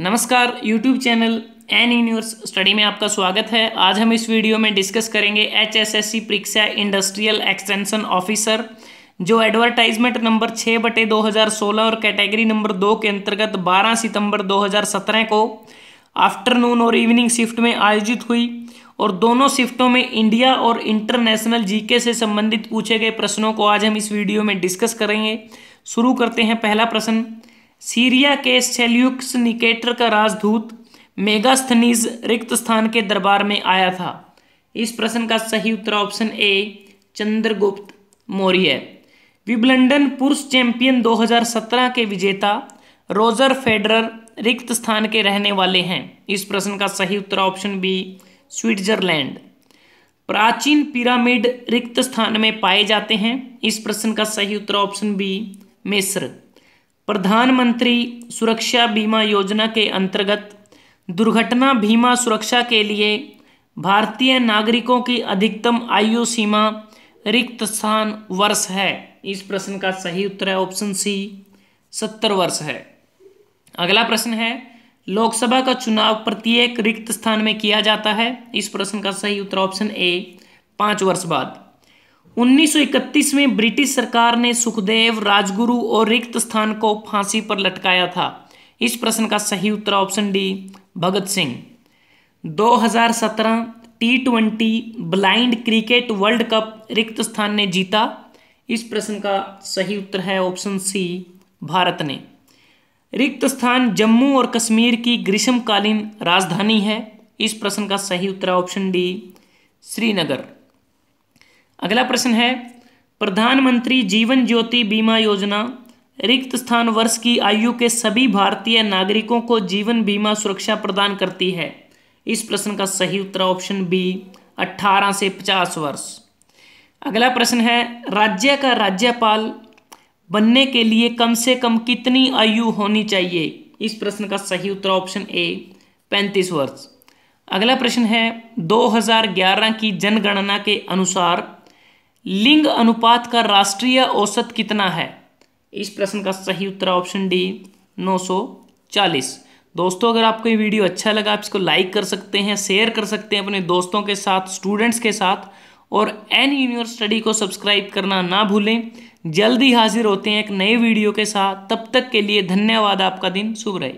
नमस्कार YouTube channel N universe study में आपका स्वागत है आज हम इस वीडियो में डिस्कस करेंगे एच एस एस सी परीक्षा इंडस्ट्रियल एक्सटेंशन ऑफिसर जो एडवर्टाइजमेंट नंबर छः बटे दो हज़ार सोलह और कैटेगरी नंबर दो के अंतर्गत बारह सितंबर दो हज़ार सत्रह को आफ्टरनून और इवनिंग शिफ्ट में आयोजित हुई और दोनों शिफ्टों में इंडिया और इंटरनेशनल जीके से संबंधित पूछे गए प्रश्नों को आज हम इस वीडियो में डिस्कस करेंगे शुरू करते हैं पहला प्रश्न सीरिया के सेल्यूक्स निकेटर का राजदूत मेगास्थनीज रिक्त स्थान के दरबार में आया था इस प्रश्न का सही उत्तर option A Chandragupta Maurya Wimbledon पुरुष चैंपियन 2017 के विजेता रोजर फेडरर रिक्त स्थान के रहने वाले हैं इस प्रश्न का सही उत्तर ऑप्शन बी स्विट्जरलैंड प्राचीन पिरामिड रिक्त स्थान में पाए जाते हैं इस प्रश्न का सही उत्तर ऑप्शन बी मिस्र प्रधानमंत्री सुरक्षा बीमा योजना के अंतर्गत दुर्घटना बीमा सुरक्षा के लिए भारतीय नागरिकों की अधिकतम आयु सीमा रिक्त स्थान वर्ष है इस प्रश्न का सही उत्तर है ऑप्शन सी सत्तर वर्ष है अगला प्रश्न है लोकसभा का चुनाव प्रत्येक रिक्त स्थान में किया जाता है इस प्रश्न का सही उत्तर ऑप्शन ए पाँच वर्ष बाद 1931 में ब्रिटिश सरकार ने सुखदेव राजगुरु और रिक्त स्थान को फांसी पर लटकाया था इस प्रश्न का सही उत्तर option D Bhagat Singh 2017 T twenty blind cricket world cup रिक्त स्थान ने जीता इस प्रश्न का सही उत्तर है ऑप्शन सी भारत ने रिक्त स्थान जम्मू और कश्मीर की ग्रीष्मकालीन राजधानी है इस प्रश्न का सही उत्तर ऑप्शन डी श्रीनगर अगला प्रश्न है प्रधानमंत्री जीवन ज्योति बीमा योजना रिक्त स्थान वर्ष की आयु के सभी भारतीय नागरिकों को जीवन बीमा सुरक्षा प्रदान करती है इस प्रश्न का सही उत्तर ऑप्शन बी 18 से 50 वर्ष अगला प्रश्न है राज्य का राज्यपाल बनने के लिए कम से कम कितनी आयु होनी चाहिए इस प्रश्न का सही उत्तर ऑप्शन ए 35 वर्ष अगला प्रश्न है 2011 की जनगणना के अनुसार लिंग अनुपात का राष्ट्रीय औसत कितना है इस प्रश्न का सही उत्तर ऑप्शन डी 940 दोस्तों अगर आपको ये वीडियो अच्छा लगा आप इसको लाइक कर सकते हैं शेयर कर सकते हैं अपने दोस्तों के साथ स्टूडेंट्स के साथ और एन यूनिवर्स स्टडी को सब्सक्राइब करना ना भूलें जल्दी हाजिर होते हैं एक नए वीडियो के साथ तब तक के लिए धन्यवाद आपका दिन शुभ रहे